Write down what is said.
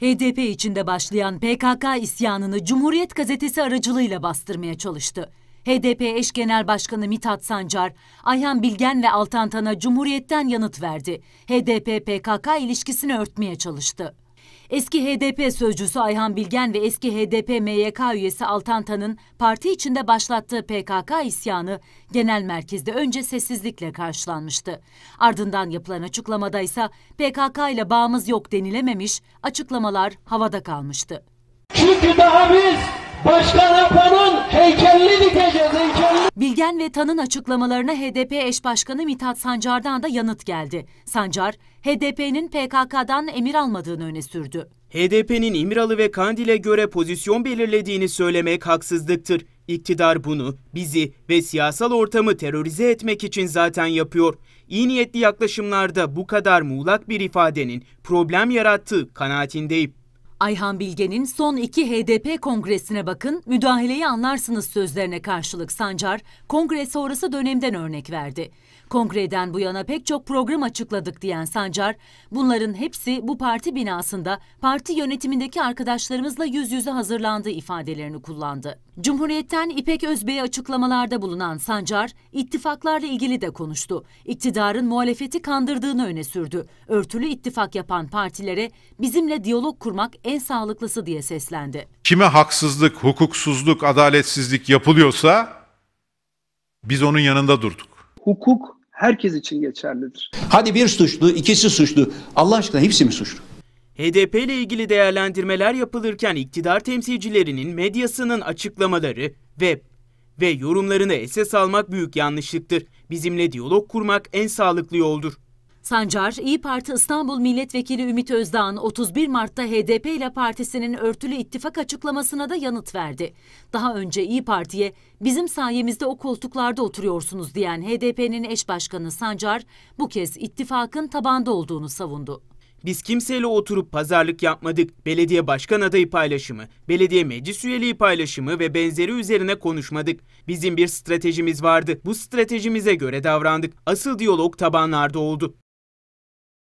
HDP içinde başlayan PKK isyanını Cumhuriyet Gazetesi aracılığıyla bastırmaya çalıştı. HDP eş genel başkanı Mithat Sancar, Ayhan Bilgen ve Altantan'a Cumhuriyet'ten yanıt verdi. HDP PKK ilişkisini örtmeye çalıştı. Eski HDP sözcüsü Ayhan Bilgen ve eski HDP MYK üyesi Altantan'ın parti içinde başlattığı PKK isyanı genel merkezde önce sessizlikle karşılanmıştı. Ardından yapılan açıklamada ise PKK ile bağımız yok denilememiş, açıklamalar havada kalmıştı. Çünkü daha biz Başkan Apo'nun heykelini dikeceğiz. Bilgen ve Tan'ın açıklamalarına HDP eş başkanı Mithat Sancar'dan da yanıt geldi. Sancar, HDP'nin PKK'dan emir almadığını öne sürdü. HDP'nin İmralı ve Kandil'e göre pozisyon belirlediğini söylemek haksızlıktır. İktidar bunu, bizi ve siyasal ortamı terörize etmek için zaten yapıyor. İyi niyetli yaklaşımlarda bu kadar muğlak bir ifadenin problem yarattığı kanaatindeyim. Ayhan Bilge'nin son iki HDP kongresine bakın, müdahaleyi anlarsınız sözlerine karşılık Sancar, kongre sonrası dönemden örnek verdi. Kongreden bu yana pek çok program açıkladık diyen Sancar, bunların hepsi bu parti binasında parti yönetimindeki arkadaşlarımızla yüz yüze hazırlandığı ifadelerini kullandı. Cumhuriyet'ten İpek Özbey'e açıklamalarda bulunan Sancar, ittifaklarla ilgili de konuştu. İktidarın muhalefeti kandırdığını öne sürdü. Örtülü ittifak yapan partilere bizimle diyalog kurmak en en sağlıklısı diye seslendi. Kime haksızlık, hukuksuzluk, adaletsizlik yapılıyorsa biz onun yanında durduk. Hukuk herkes için geçerlidir. Hadi bir suçlu, ikisi suçlu. Allah aşkına hepsi mi suçlu? HDP ile ilgili değerlendirmeler yapılırken iktidar temsilcilerinin medyasının açıklamaları ve ve yorumlarını esas almak büyük yanlışlıktır. Bizimle diyalog kurmak en sağlıklı yoldur. Sancar, İyi Parti İstanbul Milletvekili Ümit Özdağ'ın 31 Mart'ta HDP ile partisinin örtülü ittifak açıklamasına da yanıt verdi. Daha önce İyi Parti'ye bizim sayemizde o koltuklarda oturuyorsunuz diyen HDP'nin eş başkanı Sancar bu kez ittifakın tabanda olduğunu savundu. Biz kimseyle oturup pazarlık yapmadık. Belediye başkan adayı paylaşımı, belediye meclis üyeliği paylaşımı ve benzeri üzerine konuşmadık. Bizim bir stratejimiz vardı. Bu stratejimize göre davrandık. Asıl diyalog tabanlarda oldu.